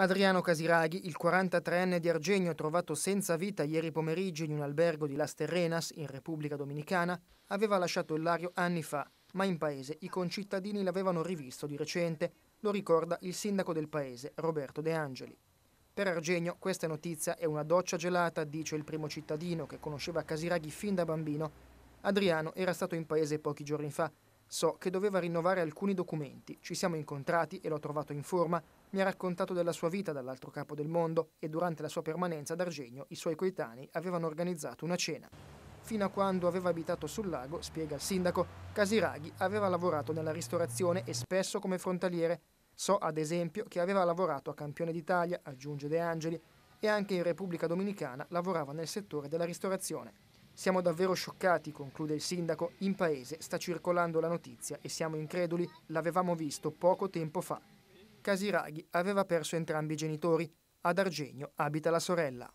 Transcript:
Adriano Casiraghi, il 43enne di Argenio trovato senza vita ieri pomeriggio in un albergo di Las Terrenas, in Repubblica Dominicana, aveva lasciato il Lario anni fa, ma in paese i concittadini l'avevano rivisto di recente, lo ricorda il sindaco del paese, Roberto De Angeli. Per Argenio questa notizia è una doccia gelata, dice il primo cittadino che conosceva Casiraghi fin da bambino. Adriano era stato in paese pochi giorni fa So che doveva rinnovare alcuni documenti, ci siamo incontrati e l'ho trovato in forma, mi ha raccontato della sua vita dall'altro capo del mondo e durante la sua permanenza ad Argenio i suoi coetanei avevano organizzato una cena. Fino a quando aveva abitato sul lago, spiega il sindaco, Casiraghi aveva lavorato nella ristorazione e spesso come frontaliere. So ad esempio che aveva lavorato a Campione d'Italia, aggiunge De Angeli, e anche in Repubblica Dominicana lavorava nel settore della ristorazione. Siamo davvero scioccati, conclude il sindaco, in paese sta circolando la notizia e siamo increduli, l'avevamo visto poco tempo fa. Casiraghi aveva perso entrambi i genitori, ad Argenio abita la sorella.